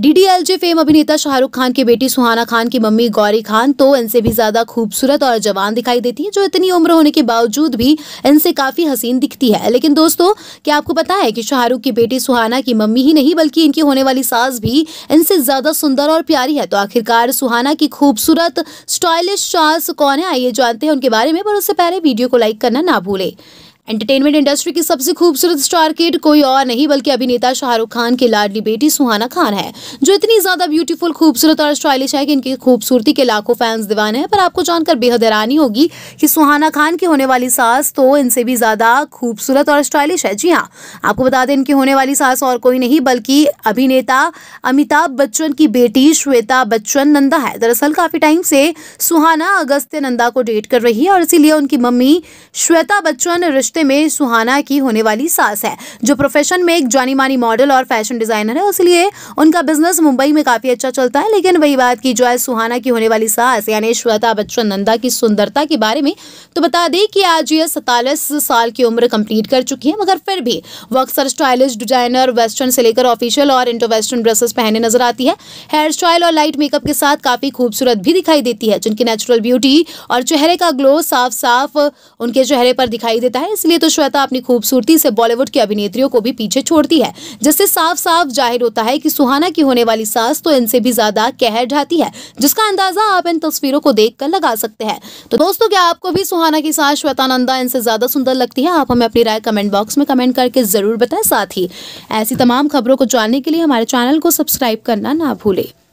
DDLJ fame अभिनेता शाहरुख खान की बेटी सुहाना खान की मम्मी गौरी खान तो इनसे भी ज्यादा खूबसूरत और जवान दिखाई देती है जो इतनी उम्र होने के बावजूद भी इनसे काफी हसीन दिखती है लेकिन दोस्तों क्या आपको पता है कि शाहरुख की बेटी सुहाना की मम्मी ही नहीं बल्कि इनकी होने वाली सास भी इनसे ज्यादा सुंदर और प्यारी है तो आखिरकार सुहाना की खूबसूरत स्टाइलिश सास कौन है आइए जानते हैं उनके बारे में पर उससे पहले वीडियो को लाइक करना ना भूले एंटरटेनमेंट इंडस्ट्री की सबसे खूबसूरत स्टार किड कोई और नहीं बल्कि अभिनेता शाहरुख खान की लाडली बेटी सुहाना खान है जो इतनी ज्यादा ब्यूटीफुल खूबसूरत और स्टाइलिश है कि इनकी खूबसूरती के लाखों फैंस दीवाने हैं पर आपको जानकर बेहद हैरानी होगी कि सुहाना खान की होने वाली सास तो इनसे भी ज्यादा खूबसूरत और स्टाइलिश है जी हाँ आपको बता दें इनकी होने वाली सास और कोई नहीं बल्कि अभिनेता अमिताभ बच्चन की बेटी श्वेता बच्चन नंदा है दरअसल काफी टाइम से सुहाना अगस्त्य नंदा को डेट कर रही है और इसीलिए उनकी मम्मी श्वेता बच्चन रिश्ते रिश्ते में सुहाना की होने वाली सास है जो प्रोफेशन में एक जानी मानी मॉडल और फैशन डिजाइनर है इसलिए उनका बिजनेस मुंबई में काफी अच्छा चलता है लेकिन वही बात की है सुहाना की होने वाली सास यानी श्वेता बच्चन नंदा की सुंदरता के बारे में तो बता दें कि आज ये सैतालीस साल की उम्र कंप्लीट कर चुकी है मगर फिर भी वो अक्सर स्टाइलिश डिजाइनर वेस्टर्न से लेकर ऑफिशियल और इंटर वेस्टर्न ड्रेसेस पहने नजर आती है हेयर स्टाइल और लाइट मेकअप के साथ काफी खूबसूरत भी दिखाई देती है जिनकी नेचुरल ब्यूटी और चेहरे का ग्लो साफ साफ उनके चेहरे पर दिखाई देता है इसलिए तो श्वेता अपनी खूबसूरती से बॉलीवुड की अभिनेत्रियों को भी पीछे छोड़ती है जिससे साफ साफ जाहिर होता है कि सुहाना की होने वाली सास तो इनसे भी ज्यादा कहर ढाती है जिसका अंदाजा आप इन तस्वीरों को देख कर लगा सकते हैं तो दोस्तों क्या आपको भी सुहाना की सास श्वेता नंदा इनसे ज्यादा सुंदर लगती है आप हमें अपनी राय कमेंट बॉक्स में कमेंट करके जरूर बताए साथ ही ऐसी तमाम खबरों को जानने के लिए हमारे चैनल को सब्सक्राइब करना ना भूलें